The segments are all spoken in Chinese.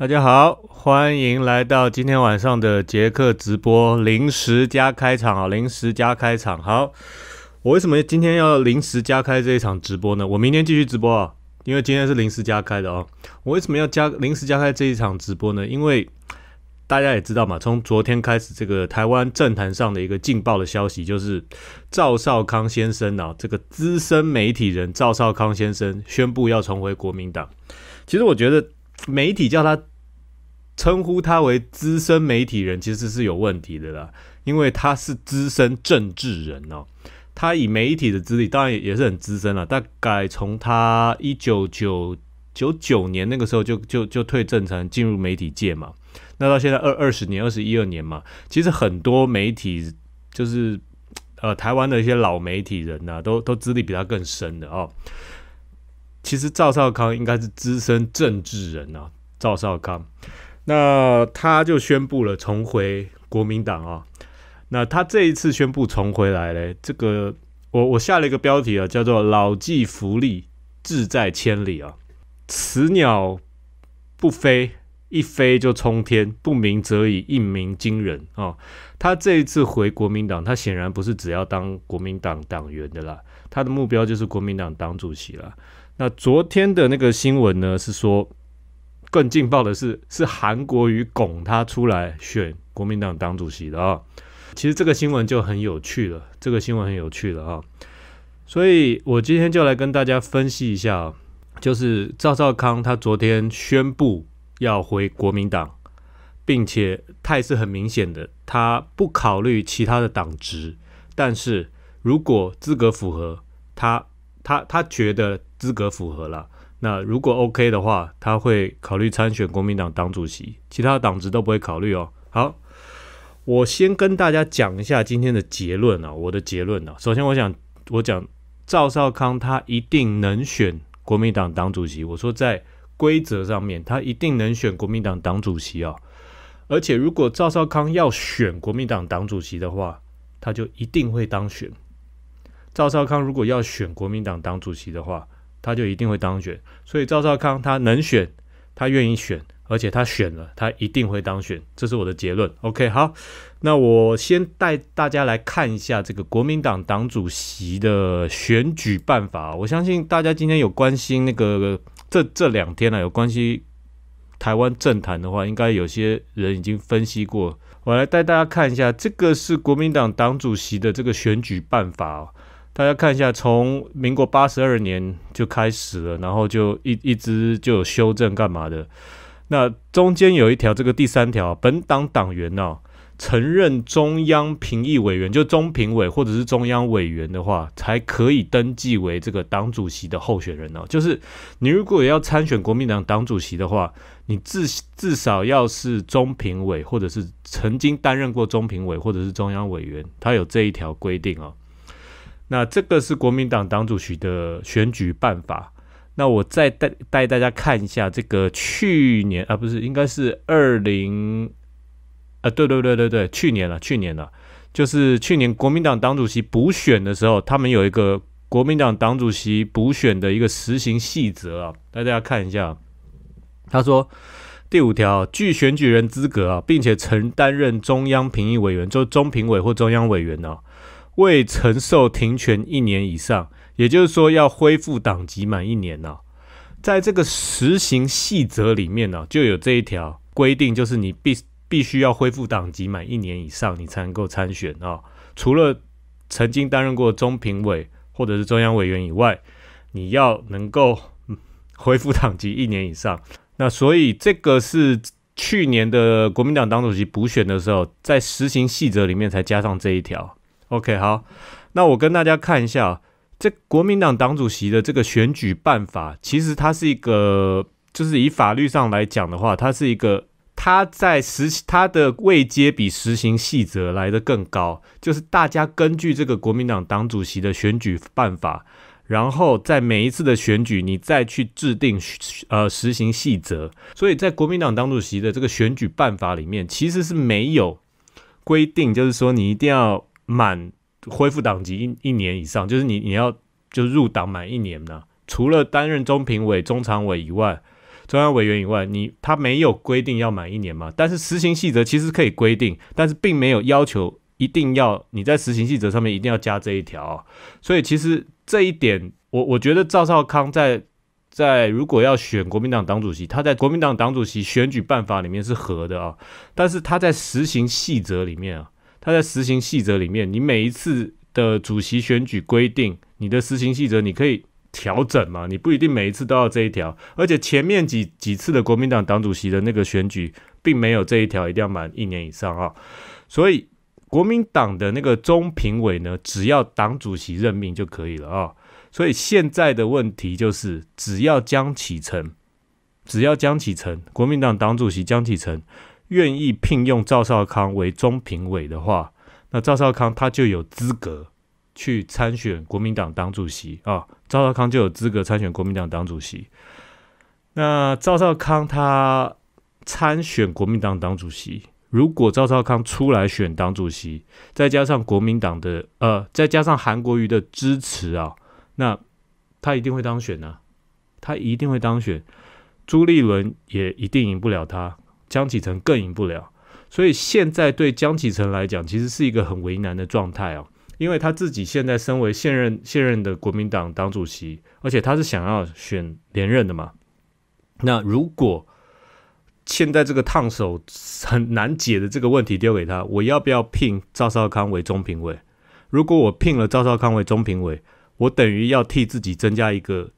大家好，欢迎来到今天晚上的杰克直播临时加开场啊，临时加开场好。我为什么今天要临时加开这一场直播呢？我明天继续直播啊，因为今天是临时加开的哦。我为什么要加临时加开这一场直播呢？因为大家也知道嘛，从昨天开始，这个台湾政坛上的一个劲爆的消息就是赵少康先生啊，这个资深媒体人赵少康先生宣布要重回国民党。其实我觉得媒体叫他。称呼他为资深媒体人其实是有问题的啦，因为他是资深政治人哦。他以媒体的资历，当然也是很资深了。大概从他一九九九九年那个时候就就就退政坛进入媒体界嘛，那到现在二二十年二十一二年嘛，其实很多媒体就是呃台湾的一些老媒体人呐，都都资历比他更深的哦。其实赵少康应该是资深政治人啊，赵少康。那他就宣布了重回国民党啊。那他这一次宣布重回来嘞，这个我我下了一个标题啊，叫做“老骥伏枥，志在千里啊”。此鸟不飞，一飞就冲天；不鸣则已，一鸣惊人啊。他这一次回国民党，他显然不是只要当国民党党员的啦，他的目标就是国民党党主席了。那昨天的那个新闻呢，是说。更劲爆的是，是韩国瑜拱他出来选国民党党主席的啊！其实这个新闻就很有趣了，这个新闻很有趣了啊！所以我今天就来跟大家分析一下，就是赵少康他昨天宣布要回国民党，并且态势很明显的，他不考虑其他的党职，但是如果资格符合，他他他觉得资格符合了。那如果 OK 的话，他会考虑参选国民党党主席，其他党职都不会考虑哦。好，我先跟大家讲一下今天的结论啊，我的结论啊，首先我想我讲赵少康他一定能选国民党党主席，我说在规则上面他一定能选国民党党主席啊，而且如果赵少康要选国民党党主席的话，他就一定会当选。赵少康如果要选国民党党主席的话，他就一定会当选，所以赵少康他能选，他愿意选，而且他选了，他一定会当选，这是我的结论。OK，好，那我先带大家来看一下这个国民党党主席的选举办法。我相信大家今天有关心那个这这两天呢，有关系台湾政坛的话，应该有些人已经分析过。我来带大家看一下，这个是国民党党主席的这个选举办法。大家看一下，从民国八十二年就开始了，然后就一一直就有修正干嘛的。那中间有一条，这个第三条，本党党员哦，承认中央评议委员，就中评委或者是中央委员的话，才可以登记为这个党主席的候选人哦。就是你如果要参选国民党党主席的话，你至至少要是中评委，或者是曾经担任过中评委，或者是中央委员，他有这一条规定哦。那这个是国民党党主席的选举办法。那我再带带大家看一下这个去年啊，不是，应该是二零，啊，对对对对对，去年了，去年了，就是去年国民党党主席补选的时候，他们有一个国民党党主席补选的一个实行细则啊，大家看一下。他说第五条，具选举人资格啊，并且曾担任中央评议委员，就中评委或中央委员呢。未承受停权一年以上，也就是说要恢复党籍满一年哦。在这个实行细则里面呢，就有这一条规定，就是你必必须要恢复党籍满一年以上，你才能够参选哦。除了曾经担任过中评委或者是中央委员以外，你要能够恢复党籍一年以上。那所以这个是去年的国民党党主席补选的时候，在实行细则里面才加上这一条。OK，好，那我跟大家看一下这国民党党主席的这个选举办法，其实它是一个，就是以法律上来讲的话，它是一个，它在实它的位阶比实行细则来的更高，就是大家根据这个国民党党主席的选举办法，然后在每一次的选举，你再去制定呃实行细则，所以在国民党党主席的这个选举办法里面，其实是没有规定，就是说你一定要。满恢复党籍一一年以上，就是你你要就入党满一年呢。除了担任中评委、中常委以外，中央委员以外，你他没有规定要满一年嘛？但是实行细则其实可以规定，但是并没有要求一定要你在实行细则上面一定要加这一条。所以其实这一点，我我觉得赵少康在在如果要选国民党党主席，他在国民党党主席选举办法里面是合的啊，但是他在实行细则里面啊。他在实行细则里面，你每一次的主席选举规定，你的实行细则你可以调整嘛？你不一定每一次都要这一条，而且前面几几次的国民党党主席的那个选举，并没有这一条，一定要满一年以上啊。所以国民党的那个中评委呢，只要党主席任命就可以了啊。所以现在的问题就是，只要江启臣，只要江启臣，国民党党主席江启臣愿意聘用赵少康为中评委的话，那赵少康他就有资格去参选国民党党主席啊。赵少康就有资格参选国民党党主席。那赵少康他参选国民党党主席，如果赵少康出来选党主席，再加上国民党的呃，再加上韩国瑜的支持啊，那他一定会当选呢。他一定会当选，朱立伦也一定赢不了他。江启程更赢不了，所以现在对江启程来讲，其实是一个很为难的状态啊，因为他自己现在身为现任现任的国民党党主席，而且他是想要选连任的嘛。那如果现在这个烫手很难解的这个问题丢给他，我要不要聘赵少康为中评委？如果我聘了赵少康为中评委，我等于要替自己增加一个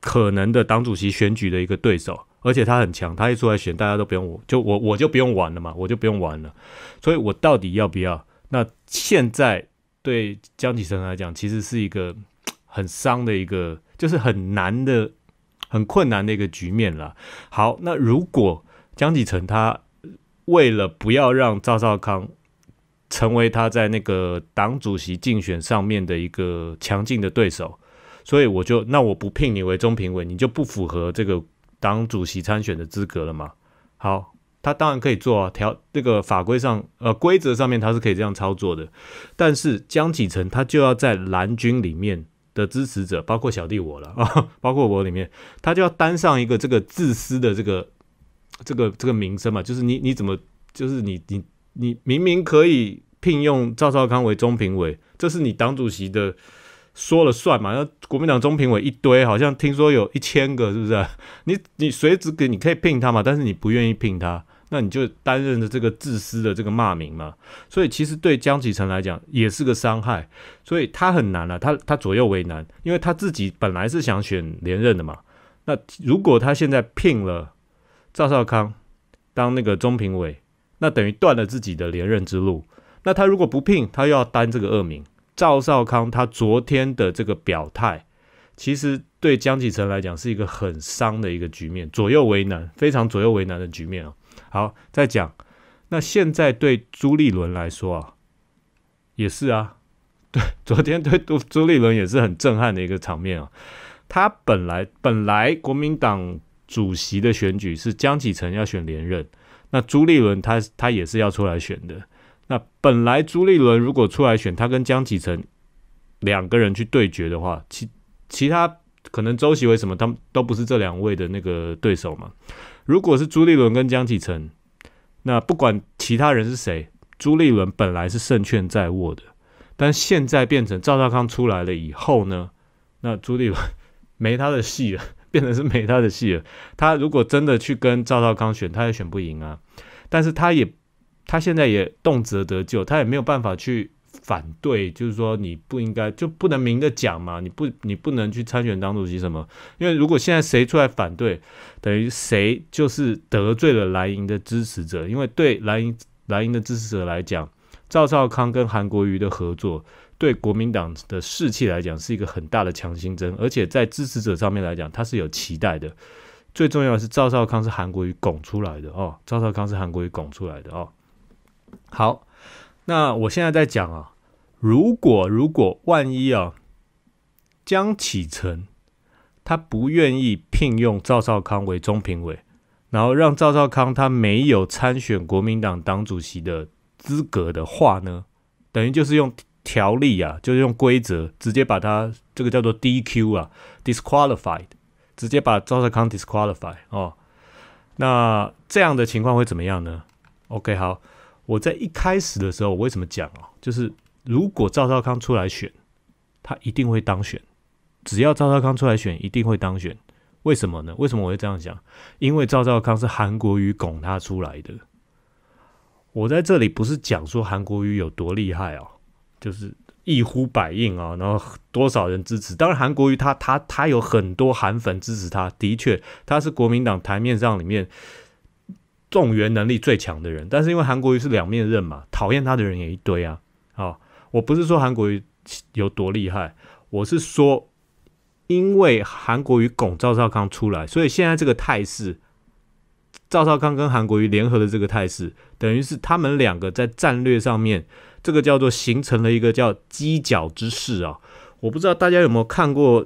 可能的党主席选举的一个对手。而且他很强，他一出来选，大家都不用，我，就我我就不用玩了嘛，我就不用玩了。所以，我到底要不要？那现在对江启成来讲，其实是一个很伤的一个，就是很难的、很困难的一个局面了。好，那如果江启成他为了不要让赵少康成为他在那个党主席竞选上面的一个强劲的对手，所以我就那我不聘你为中评委，你就不符合这个。党主席参选的资格了吗？好，他当然可以做啊，条那个法规上，呃，规则上面他是可以这样操作的。但是江启臣他就要在蓝军里面的支持者，包括小弟我了啊，包括我里面，他就要担上一个这个自私的这个这个这个名声嘛，就是你你怎么，就是你你你明明可以聘用赵少康为中评委，这是你党主席的。说了算嘛？那国民党中评委一堆，好像听说有一千个，是不是？你你随时给？你可以聘他嘛？但是你不愿意聘他，那你就担任着这个自私的这个骂名嘛？所以其实对江启臣来讲也是个伤害，所以他很难啊，他他左右为难，因为他自己本来是想选连任的嘛。那如果他现在聘了赵少康当那个中评委，那等于断了自己的连任之路。那他如果不聘，他又要担这个恶名。赵少康他昨天的这个表态，其实对江启臣来讲是一个很伤的一个局面，左右为难，非常左右为难的局面啊。好，再讲，那现在对朱立伦来说啊，也是啊，对，昨天对朱朱立伦也是很震撼的一个场面啊。他本来本来国民党主席的选举是江启臣要选连任，那朱立伦他他也是要出来选的。那本来朱立伦如果出来选，他跟江启澄两个人去对决的话，其其他可能周其伟什么，他们都不是这两位的那个对手嘛。如果是朱立伦跟江启澄，那不管其他人是谁，朱立伦本来是胜券在握的，但现在变成赵少康出来了以后呢，那朱立伦没他的戏了，变成是没他的戏了。他如果真的去跟赵少康选，他也选不赢啊，但是他也。他现在也动辄得咎，他也没有办法去反对，就是说你不应该就不能明着讲嘛，你不你不能去参选当主席什么，因为如果现在谁出来反对，等于谁就是得罪了蓝营的支持者，因为对蓝营蓝营的支持者来讲，赵少康跟韩国瑜的合作对国民党的士气来讲是一个很大的强心针，而且在支持者上面来讲他是有期待的，最重要的是赵少康是韩国瑜拱出来的哦，赵少康是韩国瑜拱出来的哦。好，那我现在在讲啊，如果如果万一啊，江启臣他不愿意聘用赵少康为中评委，然后让赵少康他没有参选国民党党主席的资格的话呢，等于就是用条例啊，就是用规则直接把他这个叫做 DQ 啊，disqualified，直接把赵少康 disqualified 哦，那这样的情况会怎么样呢？OK，好。我在一开始的时候，我为什么讲哦？就是如果赵少康出来选，他一定会当选。只要赵少康出来选，一定会当选。为什么呢？为什么我会这样讲？因为赵少康是韩国瑜拱他出来的。我在这里不是讲说韩国瑜有多厉害哦，就是一呼百应啊，然后多少人支持。当然，韩国瑜他他他有很多韩粉支持他，的确，他是国民党台面上里面。动员能力最强的人，但是因为韩国瑜是两面刃嘛，讨厌他的人也一堆啊。好，我不是说韩国瑜有多厉害，我是说，因为韩国瑜拱赵少康出来，所以现在这个态势，赵少康跟韩国瑜联合的这个态势，等于是他们两个在战略上面，这个叫做形成了一个叫犄角之势啊。我不知道大家有没有看过，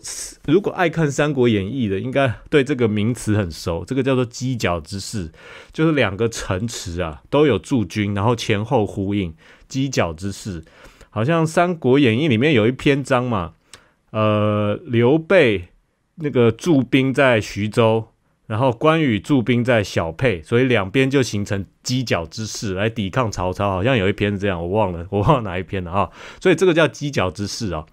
如果爱看《三国演义》的，应该对这个名词很熟。这个叫做犄角之势，就是两个城池啊都有驻军，然后前后呼应。犄角之势，好像《三国演义》里面有一篇章嘛，呃，刘备那个驻兵在徐州。然后关羽驻兵在小沛，所以两边就形成犄角之势来抵抗曹操。好像有一篇是这样，我忘了，我忘了哪一篇了啊。所以这个叫犄角之势啊。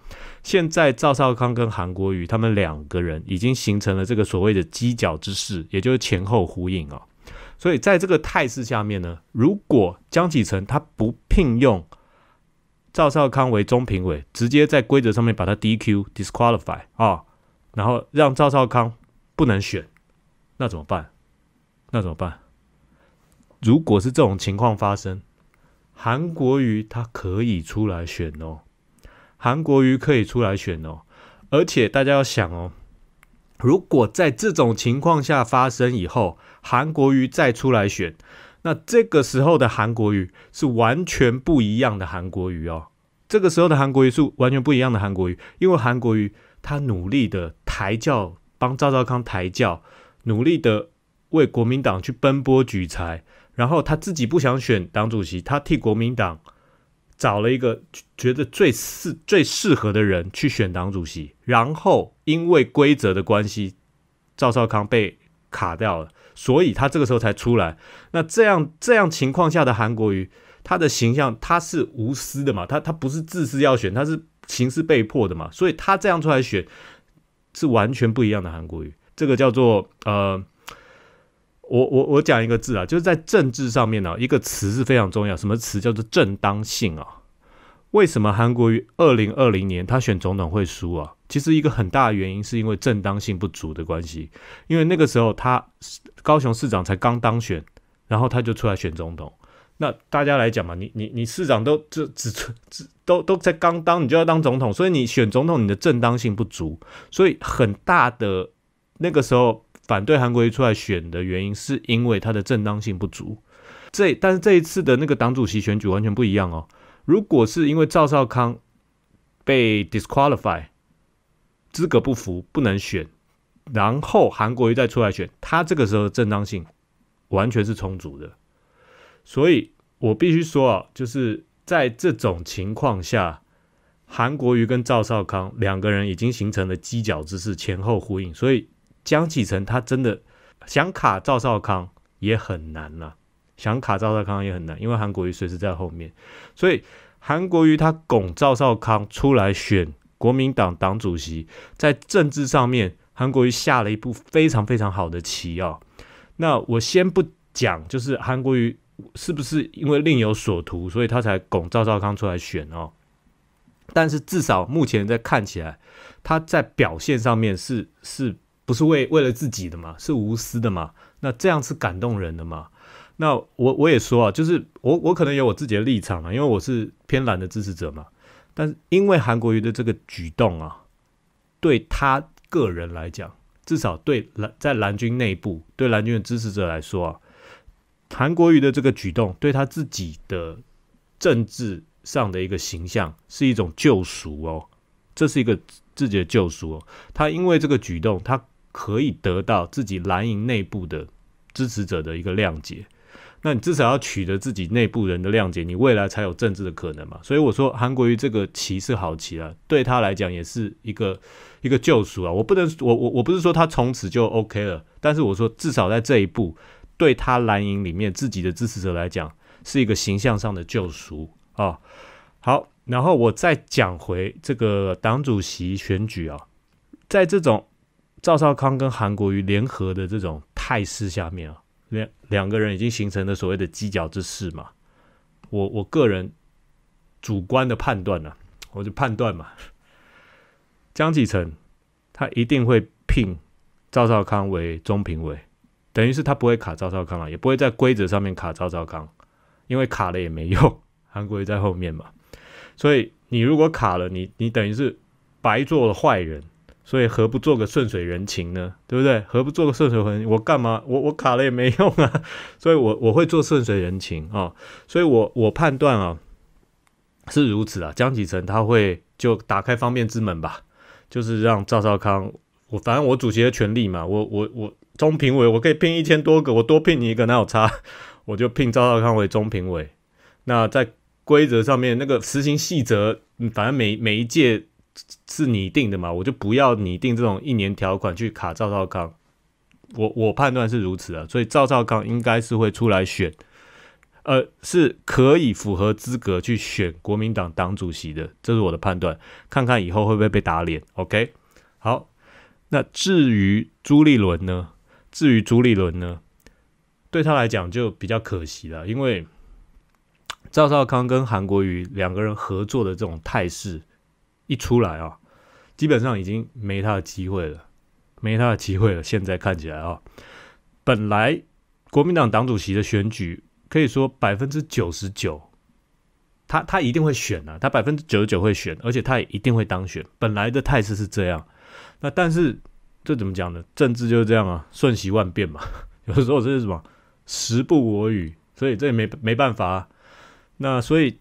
现在赵少康跟韩国瑜他们两个人已经形成了这个所谓的犄角之势，也就是前后呼应啊。所以在这个态势下面呢，如果江启程他不聘用赵少康为中评委，直接在规则上面把他 DQ、disqualify 啊，然后让赵少康不能选。那怎么办？那怎么办？如果是这种情况发生，韩国瑜他可以出来选哦。韩国瑜可以出来选哦。而且大家要想哦，如果在这种情况下发生以后，韩国瑜再出来选，那这个时候的韩国瑜是完全不一样的韩国瑜哦。这个时候的韩国瑜是完全不一样的韩国瑜，因为韩国瑜他努力的抬轿，帮赵赵康抬轿。努力的为国民党去奔波举财，然后他自己不想选党主席，他替国民党找了一个觉得最适最适合的人去选党主席，然后因为规则的关系，赵少康被卡掉了，所以他这个时候才出来。那这样这样情况下的韩国瑜，他的形象他是无私的嘛，他他不是自私要选，他是情势被迫的嘛，所以他这样出来选是完全不一样的韩国瑜。这个叫做呃，我我我讲一个字啊，就是在政治上面呢，一个词是非常重要，什么词叫做正当性啊？为什么韩国于二零二零年他选总统会输啊？其实一个很大的原因是因为正当性不足的关系，因为那个时候他高雄市长才刚当选，然后他就出来选总统，那大家来讲嘛，你你你市长都只只只都都在刚当，你就要当总统，所以你选总统你的正当性不足，所以很大的。那个时候反对韩国瑜出来选的原因，是因为他的正当性不足。这但是这一次的那个党主席选举完全不一样哦。如果是因为赵少康被 disqualify，资格不符不能选，然后韩国瑜再出来选，他这个时候的正当性完全是充足的。所以我必须说啊，就是在这种情况下，韩国瑜跟赵少康两个人已经形成了犄角之势，前后呼应，所以。江启成他真的想卡赵少康也很难呐，想卡赵少康也很难，因为韩国瑜随时在后面。所以韩国瑜他拱赵少康出来选国民党党主席，在政治上面，韩国瑜下了一步非常非常好的棋哦。那我先不讲，就是韩国瑜是不是因为另有所图，所以他才拱赵少康出来选哦。但是至少目前在看起来，他在表现上面是是。不是为为了自己的嘛，是无私的嘛？那这样是感动人的嘛？那我我也说啊，就是我我可能有我自己的立场嘛，因为我是偏蓝的支持者嘛。但是因为韩国瑜的这个举动啊，对他个人来讲，至少对蓝在蓝军内部，对蓝军的支持者来说啊，韩国瑜的这个举动对他自己的政治上的一个形象是一种救赎哦，这是一个自己的救赎哦。他因为这个举动，他。可以得到自己蓝营内部的支持者的一个谅解，那你至少要取得自己内部人的谅解，你未来才有政治的可能嘛？所以我说韩国瑜这个棋是好棋了，对他来讲也是一个一个救赎啊！我不能，我我我不是说他从此就 OK 了，但是我说至少在这一步，对他蓝营里面自己的支持者来讲，是一个形象上的救赎啊！好，然后我再讲回这个党主席选举啊，在这种。赵少康跟韩国瑜联合的这种态势下面啊，两两个人已经形成了所谓的犄角之势嘛。我我个人主观的判断呢，我就判断嘛，江启成，他一定会聘赵少康为中评委，等于是他不会卡赵少康了，也不会在规则上面卡赵少康，因为卡了也没用，韩国瑜在后面嘛。所以你如果卡了，你你等于是白做了坏人。所以何不做个顺水人情呢？对不对？何不做个顺水人情？我干嘛？我我卡了也没用啊！所以，我我会做顺水人情啊！所以，我我判断啊，是如此啊。江启臣他会就打开方便之门吧，就是让赵少康，我反正我主席的权利嘛，我我我中评委我可以聘一千多个，我多聘你一个那有差，我就聘赵少康为中评委。那在规则上面，那个实行细则，反正每每一届。是拟定的嘛？我就不要拟定这种一年条款去卡赵少康。我我判断是如此啊，所以赵少康应该是会出来选，呃，是可以符合资格去选国民党党主席的，这是我的判断。看看以后会不会被打脸？OK，好。那至于朱立伦呢？至于朱立伦呢？对他来讲就比较可惜了，因为赵少康跟韩国瑜两个人合作的这种态势。一出来啊，基本上已经没他的机会了，没他的机会了。现在看起来啊，本来国民党党主席的选举可以说百分之九十九，他他一定会选啊，他百分之九十九会选，而且他也一定会当选。本来的态势是这样，那但是这怎么讲呢？政治就是这样啊，瞬息万变嘛。有的时候这是什么时不我与，所以这也没没办法。那所以。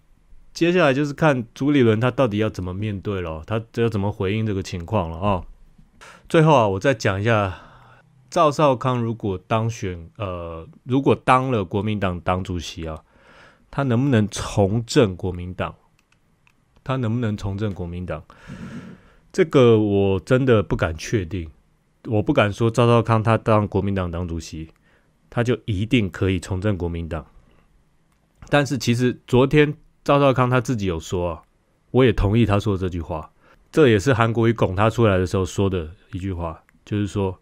接下来就是看朱立伦他到底要怎么面对了，他要怎么回应这个情况了啊？最后啊，我再讲一下赵少康如果当选，呃，如果当了国民党党主席啊，他能不能重振国民党？他能不能重振国民党？这个我真的不敢确定，我不敢说赵少康他当国民党党主席，他就一定可以重振国民党。但是其实昨天。赵少康他自己有说啊，我也同意他说这句话。这也是韩国瑜拱他出来的时候说的一句话，就是说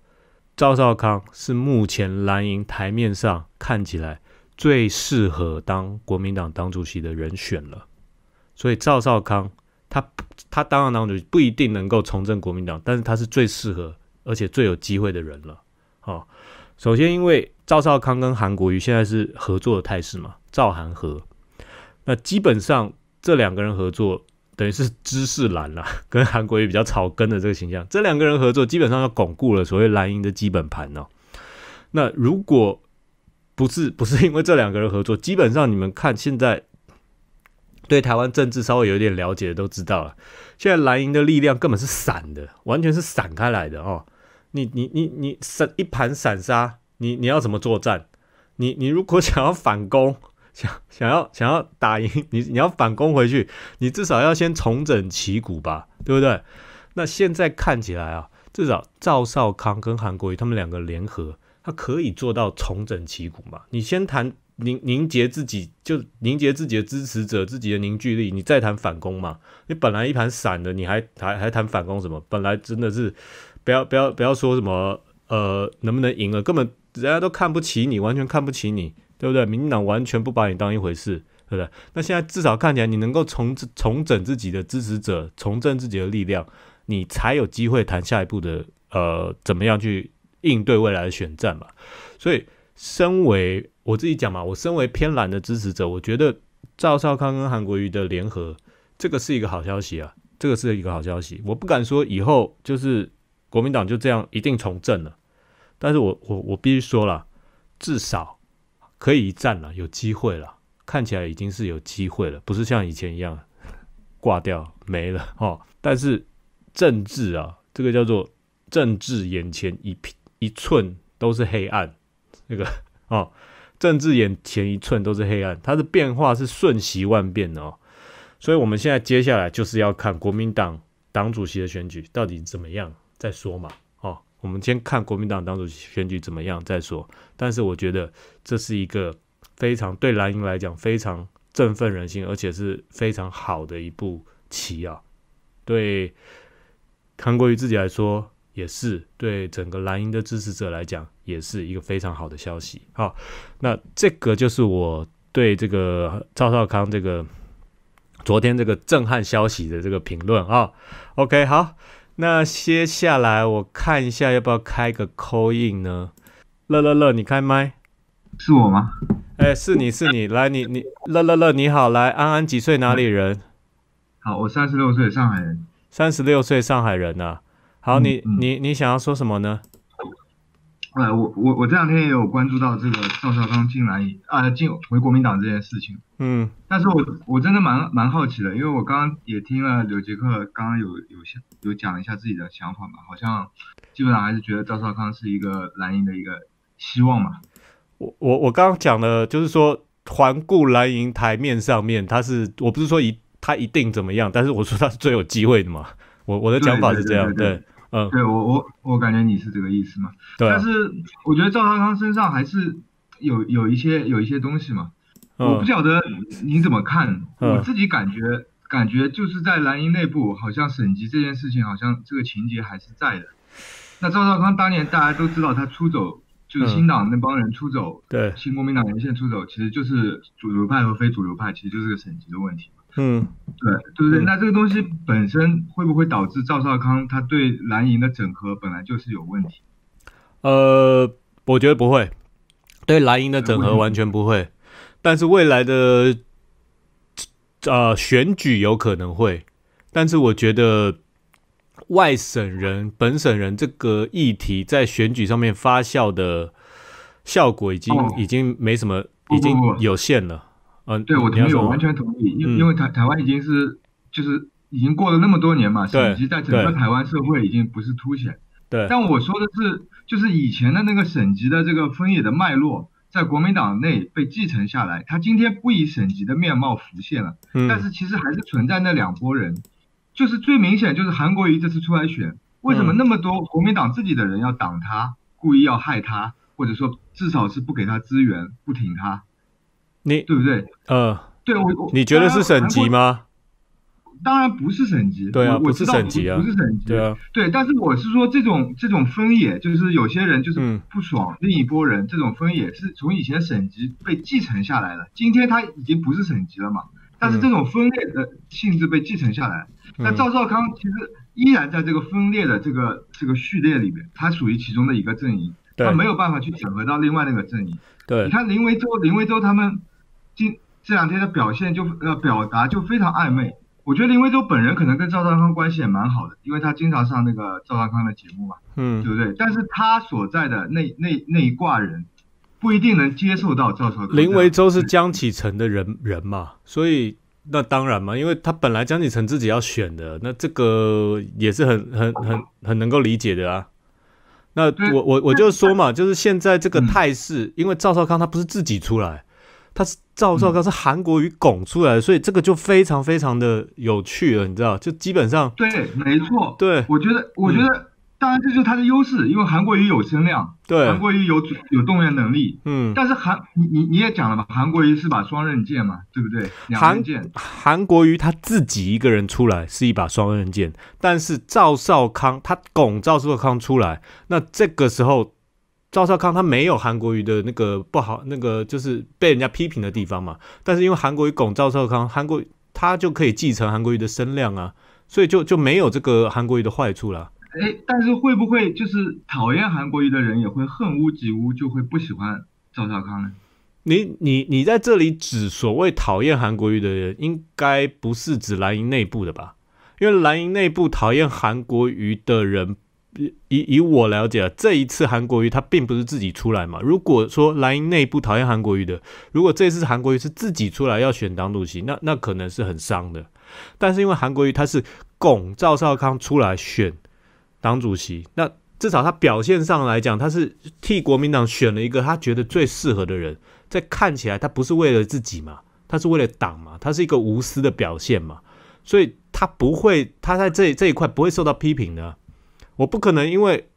赵少康是目前蓝营台面上看起来最适合当国民党党主席的人选了。所以赵少康他他当了党主席不一定能够重振国民党，但是他是最适合而且最有机会的人了。好，首先因为赵少康跟韩国瑜现在是合作的态势嘛，赵韩和。那基本上这两个人合作，等于是知识蓝啦，跟韩国也比较草根的这个形象。这两个人合作，基本上要巩固了所谓蓝营的基本盘哦。那如果不是不是因为这两个人合作，基本上你们看现在对台湾政治稍微有点了解的都知道了，现在蓝营的力量根本是散的，完全是散开来的哦。你你你你散一盘散沙，你你要怎么作战？你你如果想要反攻？想 想要想要打赢你，你要反攻回去，你至少要先重整旗鼓吧，对不对？那现在看起来啊，至少赵少康跟韩国瑜他们两个联合，他可以做到重整旗鼓嘛？你先谈凝凝结自己，就凝结自己的支持者，自己的凝聚力，你再谈反攻嘛？你本来一盘散的，你还还还谈反攻什么？本来真的是不要不要不要说什么呃能不能赢了，根本人家都看不起你，完全看不起你。对不对？民进党完全不把你当一回事，对不对？那现在至少看起来，你能够重重整自己的支持者，重振自己的力量，你才有机会谈下一步的呃，怎么样去应对未来的选战嘛。所以，身为我自己讲嘛，我身为偏蓝的支持者，我觉得赵少康跟韩国瑜的联合，这个是一个好消息啊，这个是一个好消息。我不敢说以后就是国民党就这样一定重振了，但是我我我必须说了，至少。可以一战了，有机会了，看起来已经是有机会了，不是像以前一样挂掉没了哦。但是政治啊，这个叫做政治，眼前一匹一寸都是黑暗，那个哦，政治眼前一寸都是黑暗，它的变化是瞬息万变的哦。所以我们现在接下来就是要看国民党党主席的选举到底怎么样再说嘛。我们先看国民党党主席选举怎么样再说。但是我觉得这是一个非常对蓝营来讲非常振奋人心，而且是非常好的一步棋啊！对韩国瑜自己来说也是，对整个蓝营的支持者来讲也是一个非常好的消息啊！那这个就是我对这个赵少康这个昨天这个震撼消息的这个评论啊。OK，好。那接下来我看一下要不要开个 c l i n 呢？乐乐乐，你开麦，是我吗？哎，是你是你，来你你乐乐乐，你好，来安安几岁？哪里人？好，我三十六岁，上海人。三十六岁上海人呐，好，你你你想要说什么呢？后来我我我这两天也有关注到这个赵少康进蓝营啊进回国民党这件事情，嗯，但是我我真的蛮蛮好奇的，因为我刚刚也听了柳杰克刚刚有有想有讲一下自己的想法嘛，好像基本上还是觉得赵少康是一个蓝营的一个希望嘛。我我我刚刚讲的就是说，环顾蓝营台面上面，他是我不是说一他一定怎么样，但是我说他是最有机会的嘛，我我的讲法是这样，对。对我我我感觉你是这个意思嘛？对。但是我觉得赵少康身上还是有有一些有一些东西嘛。我不晓得你怎么看，我自己感觉感觉就是在蓝营内部，好像省级这件事情，好像这个情节还是在的。那赵少康当年大家都知道他出走，就是新党那帮人出走，对，新国民党连线出走，其实就是主流派和非主流派，其实就是个省级的问题嘛。嗯，对对对，那这个东西本身会不会导致赵少康他对蓝营的整合本来就是有问题？呃，我觉得不会，对蓝营的整合完全不会。但是未来的呃选举有可能会，但是我觉得外省人、本省人这个议题在选举上面发酵的效果已经已经没什么，已经有限了。嗯，对我同意，我完全同意，因因为台台湾已经是就是已经过了那么多年嘛，省级在整个台湾社会已经不是凸显。对。但我说的是，就是以前的那个省级的这个分野的脉络，在国民党内被继承下来。他今天不以省级的面貌浮现了，但是其实还是存在那两拨人，就是最明显就是韩国瑜这次出来选，为什么那么多国民党自己的人要挡他，故意要害他，或者说至少是不给他资源，不挺他。你对不对？呃，对我，你觉得是省级吗？当然不是省级，对啊，不是省级啊，不是省级啊，对。但是我是说，这种这种分野，就是有些人就是不爽，另一波人这种分野是从以前省级被继承下来的。今天他已经不是省级了嘛，但是这种分裂的性质被继承下来。那赵少康其实依然在这个分裂的这个这个序列里面，他属于其中的一个阵营，他没有办法去整合到另外那个阵营。对你看林维洲，林维洲他们。今这两天的表现就呃表达就非常暧昧，我觉得林维洲本人可能跟赵绍康关系也蛮好的，因为他经常上那个赵绍康的节目嘛，嗯，对不对？但是他所在的那那那一挂人不一定能接受到赵绍康。林维洲是江启程的人人嘛，所以那当然嘛，因为他本来江启程自己要选的，那这个也是很很很很能够理解的啊。那我我我就说嘛，就是现在这个态势，因为赵绍康他不是自己出来。他是赵少康是韩国瑜拱出来的，所以这个就非常非常的有趣了，你知道？就基本上对，没错，对我觉得，我觉得，当然这就是他的优势，因为韩国瑜有声量，对，韩国瑜有有动员能力，嗯，但是韩你你你也讲了吧，韩国瑜是把双刃剑嘛，对不对？双刃剑，韩国瑜他自己一个人出来是一把双刃剑，但是赵少康他拱赵少康出来，那这个时候。赵少康他没有韩国瑜的那个不好，那个就是被人家批评的地方嘛。但是因为韩国瑜拱赵少康，韩国他就可以继承韩国瑜的声量啊，所以就就没有这个韩国瑜的坏处了。哎，但是会不会就是讨厌韩国瑜的人也会恨屋及乌，就会不喜欢赵少康呢？你你你在这里指所谓讨厌韩国瑜的人，应该不是指蓝营内部的吧？因为蓝营内部讨厌韩国瑜的人。以以我了解，这一次韩国瑜他并不是自己出来嘛。如果说蓝营内部讨厌韩国瑜的，如果这次韩国瑜是自己出来要选党主席，那那可能是很伤的。但是因为韩国瑜他是拱赵少康出来选党主席，那至少他表现上来讲，他是替国民党选了一个他觉得最适合的人。在看起来他不是为了自己嘛，他是为了党嘛，他是一个无私的表现嘛，所以他不会，他在这这一块不会受到批评的。我不可能，因为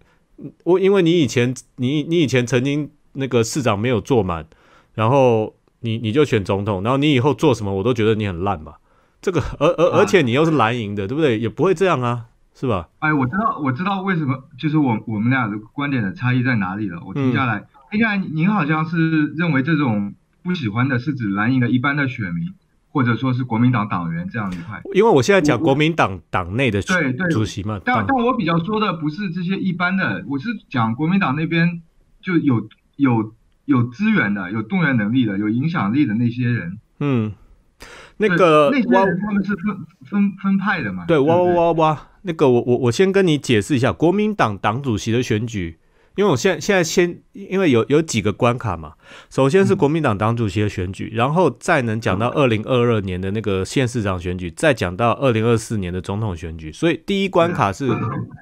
我因为你以前你你以前曾经那个市长没有做满，然后你你就选总统，然后你以后做什么，我都觉得你很烂吧？这个而而而且你又是蓝营的，对不对？也不会这样啊，是吧？哎，我知道我知道为什么，就是我我们俩的观点的差异在哪里了。我听下来，听下来，您好像是认为这种不喜欢的是指蓝营的一般的选民。或者说是国民党党员这样一派。因为我现在讲国民党党内的主席嘛，但但我比较说的不是这些一般的，我是讲国民党那边就有有有资源的、有动员能力的、有影响力的那些人。嗯，那个那人他们是分分分派的嘛？对哇哇哇哇！那个我我我先跟你解释一下，国民党党主席的选举。因为我现现在先，因为有有几个关卡嘛，首先是国民党党主席的选举，然后再能讲到二零二二年的那个县市长选举，再讲到二零二四年的总统选举。所以第一关卡是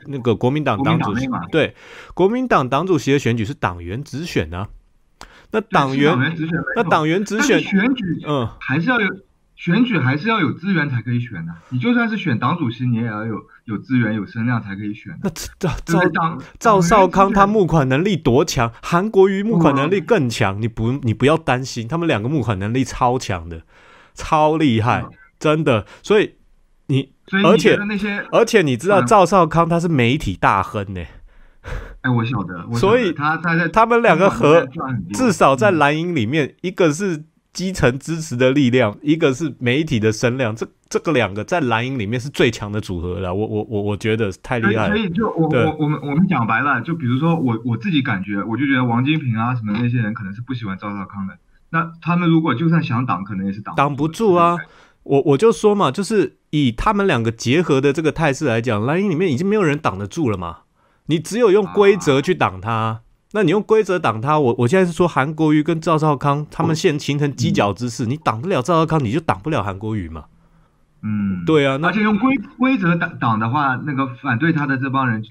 那个国民党党主席，对，国民党党主席的选举是党员直选呢？那党员直选？那党员直选选举？嗯，还是要有。选举还是要有资源才可以选的。你就算是选党主席，你也要有有资源、有声量才可以选的。那赵赵赵少康他募款能力多强？韩国瑜募款能力更强。你不你不要担心，他们两个募款能力超强的，超厉害，真的。所以你，所以你觉那些，而且你知道赵少康他是媒体大亨呢？哎，我晓得。所以他在他们两个和至少在蓝营里面，一个是。基层支持的力量，一个是媒体的声量，这这个两个在蓝营里面是最强的组合了。我我我我觉得太厉害了。所以就我我我们我们讲白了，就比如说我我自己感觉，我就觉得王金平啊什么那些人可能是不喜欢赵少康的。那他们如果就算想挡，可能也是挡挡不住啊。我我就说嘛，就是以他们两个结合的这个态势来讲，蓝营里面已经没有人挡得住了嘛。你只有用规则去挡他。那你用规则挡他，我我现在是说韩国瑜跟赵少康他们现形成犄角之势，你挡得了赵少康，你就挡不了韩国瑜嘛。嗯，对啊，而且用规规则挡挡的话，那个反对他的这帮人，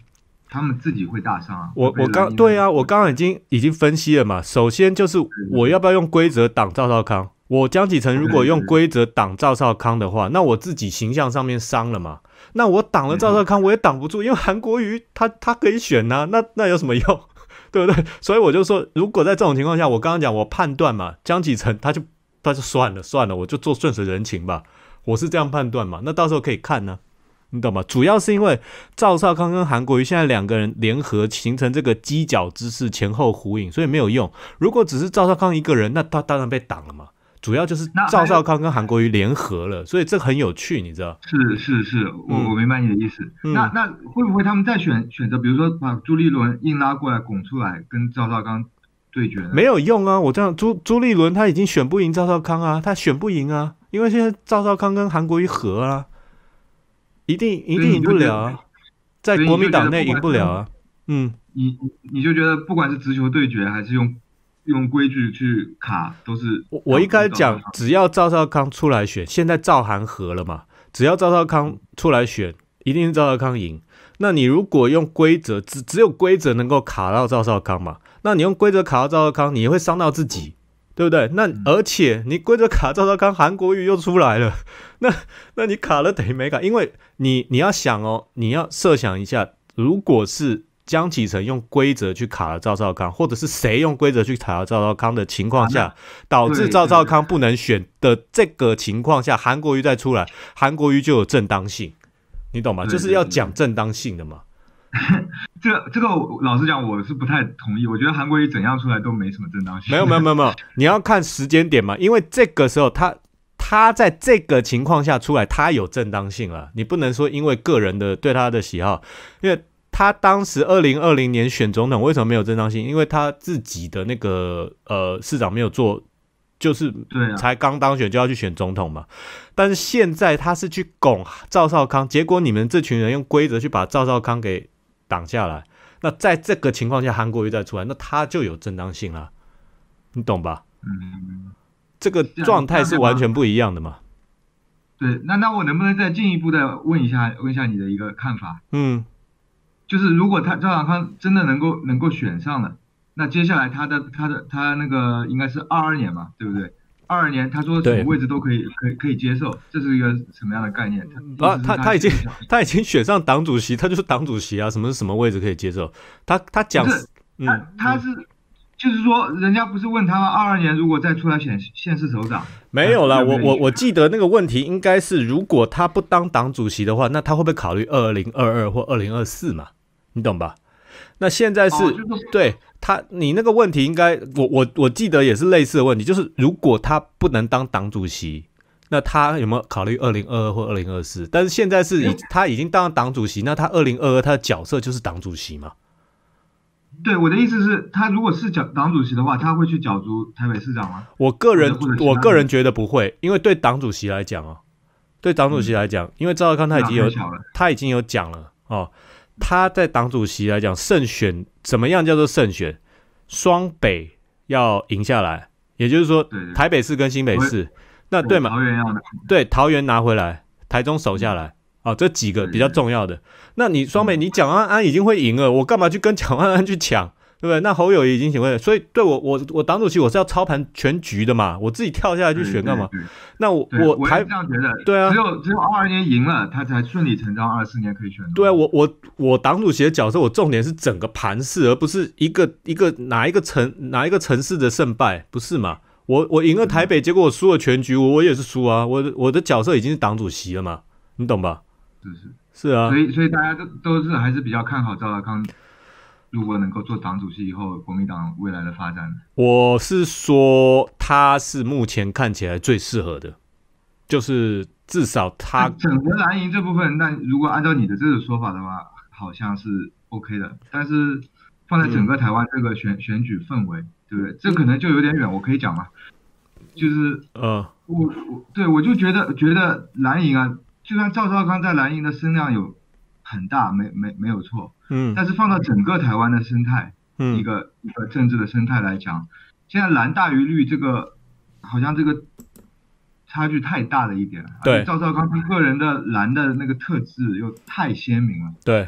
他们自己会大伤。我我刚对啊，我刚刚已经已经分析了嘛。首先就是我要不要用规则挡赵少康？我江启澄如果用规则挡赵少康的话，那我自己形象上面伤了嘛？那我挡了赵少康，我也挡不住，因为韩国瑜他他可以选呐，那那有什么用？对不 对？所以我就说，如果在这种情况下，我刚刚讲，我判断嘛，江启成他就他就算了算了，我就做顺水人情吧，我是这样判断嘛。那到时候可以看呢，你懂吗？主要是因为赵少康跟韩国瑜现在两个人联合形成这个犄角之势，前后呼应，所以没有用。如果只是赵少康一个人，那他当然被挡了嘛。主要就是赵少康跟韩国瑜联合了，所以这很有趣，你知道？是是是，我我明白你的意思。那那会不会他们再选选择，比如说把朱立伦硬拉过来拱出来，跟赵少康对决？没有用啊！我这样，朱朱立伦他已经选不赢赵少康啊，他选不赢啊，因为现在赵少康跟韩国瑜合啊，一定一定赢不了啊，在国民党内赢不了啊。嗯，你你你就觉得，不管是直球对决还是用？用规矩去卡都是我我一开始讲，只要赵少康出来选，现在赵韩和了嘛，只要赵少康出来选，一定是赵少康赢。那你如果用规则，只只有规则能够卡到赵少康嘛？那你用规则卡到赵少康，你会伤到自己，对不对？那而且你规则卡赵少康，韩国瑜又出来了，那那你卡了等于没卡，因为你你要想哦，你要设想一下，如果是。江启成用规则去卡了赵少康，或者是谁用规则去卡了赵少康的情况下，导致赵少康不能选的这个情况下，韩国瑜再出来，韩国瑜就有正当性，你懂吗？就是要讲正当性的嘛。这这个老实讲，我是不太同意。我觉得韩国瑜怎样出来都没什么正当性。没有没有没有没有，你要看时间点嘛。因为这个时候他他在这个情况下出来，他有正当性了。你不能说因为个人的对他的喜好，因为。他当时二零二零年选总统为什么没有正当性？因为他自己的那个呃市长没有做，就是对，才刚当选就要去选总统嘛。但是现在他是去拱赵少康，结果你们这群人用规则去把赵少康给挡下来。那在这个情况下，韩国瑜再出来，那他就有正当性了，你懂吧？嗯，这个状态是完全不一样的嘛。对，那那我能不能再进一步的问一下，问一下你的一个看法？嗯。就是如果他赵康真的能够能够选上了，那接下来他的他的他那个应该是二二年嘛，对不对？二二年他说什么位置都可以，可以可以接受，这是一个什么样的概念？啊，他他已经他已经选上党主席，他就是党主席啊，什么什么位置可以接受？他他讲，他他是就是说，人家不是问他二二年如果再出来选县市首长？没有了，我我我记得那个问题应该是，如果他不当党主席的话，那他会不会考虑二零二二或二零二四嘛？你懂吧？那现在是对他，你那个问题应该我我我记得也是类似的问题，就是如果他不能当党主席，那他有没有考虑二零二二或二零二四？但是现在是他已经当党主席，那他二零二二他的角色就是党主席嘛？对，我的意思是，他如果是角党主席的话，他会去角逐台北市长吗？我个人我个人觉得不会，因为对党主席来讲啊，对党主席来讲，因为赵少康他已经有他已经有讲了哦。他在党主席来讲胜选怎么样叫做胜选？双北要赢下来，也就是说台北市跟新北市，那对嘛？对，桃园拿回来，台中守下来，啊，这几个比较重要的。那你双北，你蒋万安已经会赢了，我干嘛去跟蒋万安去抢？对，那侯友宜已经请问，所以对我，我我党主席我是要操盘全局的嘛，我自己跳下来去选干嘛？那我我还这样觉得，对啊，只有只有二二年赢了，他才顺理成章二四年可以选。对啊，我我我党主席的角色，我重点是整个盘势，而不是一个一个哪一个城哪一个城市的胜败，不是嘛？我我赢了台北，结果我输了全局，我我也是输啊，我我的角色已经是党主席了嘛，你懂吧？是是啊，所以所以大家都都是还是比较看好赵雅康。如果能够做党主席以后，国民党未来的发展，我是说他是目前看起来最适合的，就是至少他整个蓝营这部分。那如果按照你的这种说法的话，好像是 OK 的。但是放在整个台湾这个选选举氛围，对不对？这可能就有点远。我可以讲吗？就是呃，我我对我就觉得觉得蓝营啊，虽然赵少康在蓝营的声量有很大，没没没有错。嗯，但是放到整个台湾的生态，一个一个政治的生态来讲，现在蓝大于绿这个，好像这个差距太大了一点。对，赵少康他个人的蓝的那个特质又太鲜明了。对，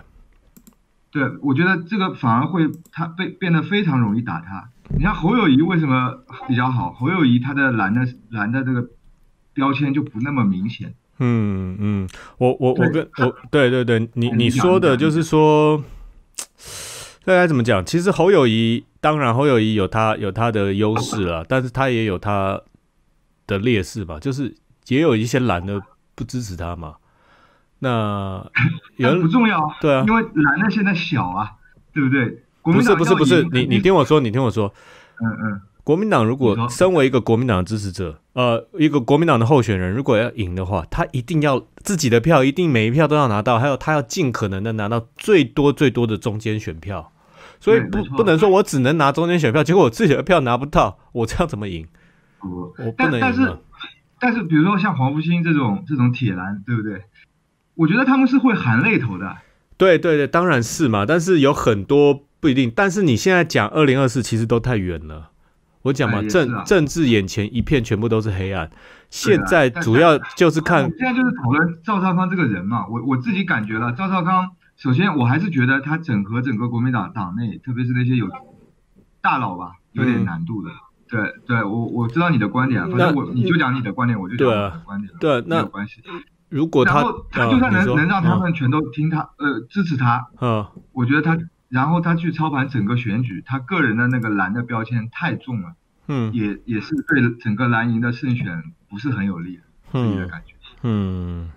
对，我觉得这个反而会他被变得非常容易打他。你像侯友谊为什么比较好？侯友谊他的蓝的蓝的这个标签就不那么明显。嗯嗯，我我我跟我对对对，你你说的就是说。大家怎么讲？其实侯友谊当然，侯友谊有他有他的优势啦，但是他也有他的劣势吧，就是也有一些蓝的不支持他嘛。那也 不重要，对啊，因为蓝的现在小啊，对不对？不是不是不是你你听我说，你听我说，嗯嗯，国民党如果身为一个国民党的支持者，呃，一个国民党的候选人如果要赢的话，他一定要自己的票一定每一票都要拿到，还有他要尽可能的拿到最多最多的中间选票。所以不不能说我只能拿中间选票，结果我自己的票拿不到，我这样怎么赢？我不能。但是但是，比如说像黄复兴这种这种铁蓝，对不对？我觉得他们是会含泪投的。对对对，当然是嘛。但是有很多不一定。但是你现在讲二零二四，其实都太远了。我讲嘛，政政治眼前一片全部都是黑暗。现在主要就是看现在就是讨论赵少康这个人嘛。我我自己感觉了，赵少康。首先，我还是觉得他整合整个国民党党内，特别是那些有大佬吧，有点难度的。对对，我我知道你的观点，反正我你就讲你的观点，我就讲我的观点，对，没有关系。如果他，他就算能能让他们全都听他，呃，支持他，嗯，我觉得他，然后他去操盘整个选举，他个人的那个蓝的标签太重了，嗯，也也是对整个蓝营的胜选不是很有利，自己的感觉，嗯。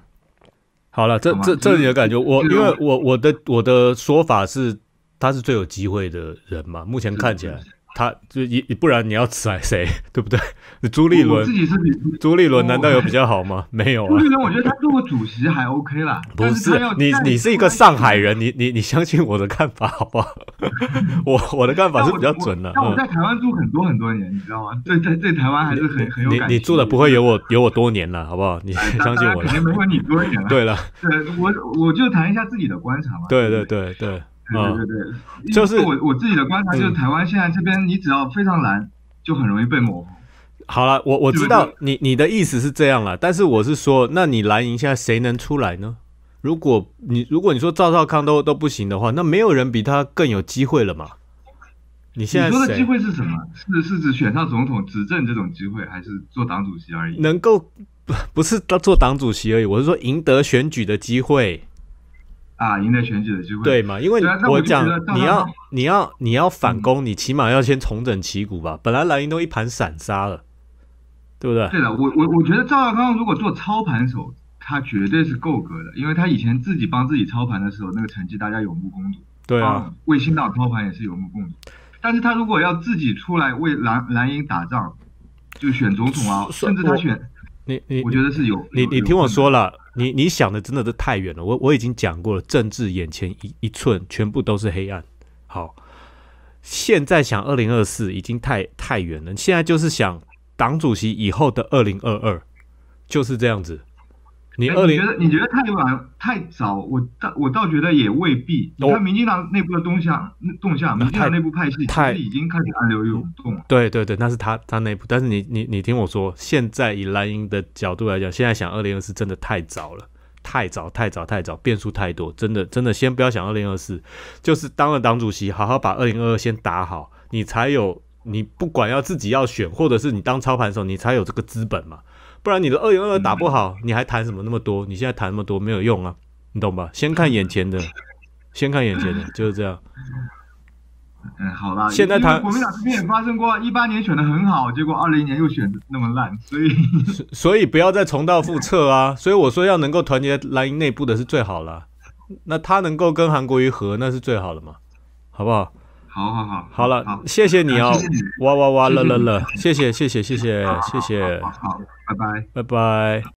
好了，这这这你的感觉，我因为我我的我的说法是，他是最有机会的人嘛，目前看起来。他就一不然你要甩谁，对不对？你朱立伦自己是朱朱立伦，难道有比较好吗？没有。啊。朱立伦，我觉得他做过主席还 OK 啦。不是，你你是一个上海人，你你你相信我的看法好不好？我我的看法是比较准的。我在台湾住很多很多年，你知道吗？对对对，台湾还是很很有感。你你住的不会有我有我多年了，好不好？你相信我。肯定没有你多一点。对了，对，我我就谈一下自己的观察嘛。对对对对。对对对，就是我我自己的观察，就是台湾现在这边，你只要非常蓝，就很容易被磨。好了，我我知道你你的意思是这样了，但是我是说，那你蓝营现在谁能出来呢？如果你如果你说赵少康都都不行的话，那没有人比他更有机会了嘛？你现在说的机会是什么？是是指选上总统执政这种机会，还是做党主席而已？能够 不是做党主席而已，我是说赢得选举的机会。啊，赢得选举的机会对嘛？因为我讲，你要你要你要反攻，你起码要先重整旗鼓吧。本来蓝鹰都一盘散沙了，对不对？对的，我我我觉得赵大刚如果做操盘手，他绝对是够格的，因为他以前自己帮自己操盘的时候，那个成绩大家有目共睹。对啊，卫星岛操盘也是有目共睹。但是他如果要自己出来为蓝蓝鹰打仗，就选总统啊，甚至他选。你你我觉得是有你你听我说了，你你想的真的是太远了。我我已经讲过了，政治眼前一一寸全部都是黑暗。好，现在想二零二四已经太太远了。现在就是想党主席以后的二零二二就是这样子。你你觉得你觉得太晚太早？我倒我倒觉得也未必。你看民进党内部的动向动向，民进党内部派系其实已经开始暗流涌动。对对对，那是他他内部，但是你你你听我说，现在以蓝营的角度来讲，现在想二零二四真的太早了，太早太早太早，变数太多，真的真的先不要想二零二四，就是当了党主席，好好把二零二二先打好，你才有你不管要自己要选，或者是你当操盘手，你才有这个资本嘛。不然你的二零二打不好，你还谈什么那么多？你现在谈那么多没有用啊，你懂吧？先看眼前的，先看眼前的，就是这样。嗯，好啦。现在谈国民党这边也发生过，一八年选的很好，结果二零年又选那么烂，所以 所以不要再重蹈覆辙啊！所以我说要能够团结蓝营内部的是最好了，那他能够跟韩国瑜和，那是最好的嘛？好不好？好好好，好了，谢谢你哦，哇哇哇了了了，谢谢谢谢谢谢谢谢，好，拜拜拜拜。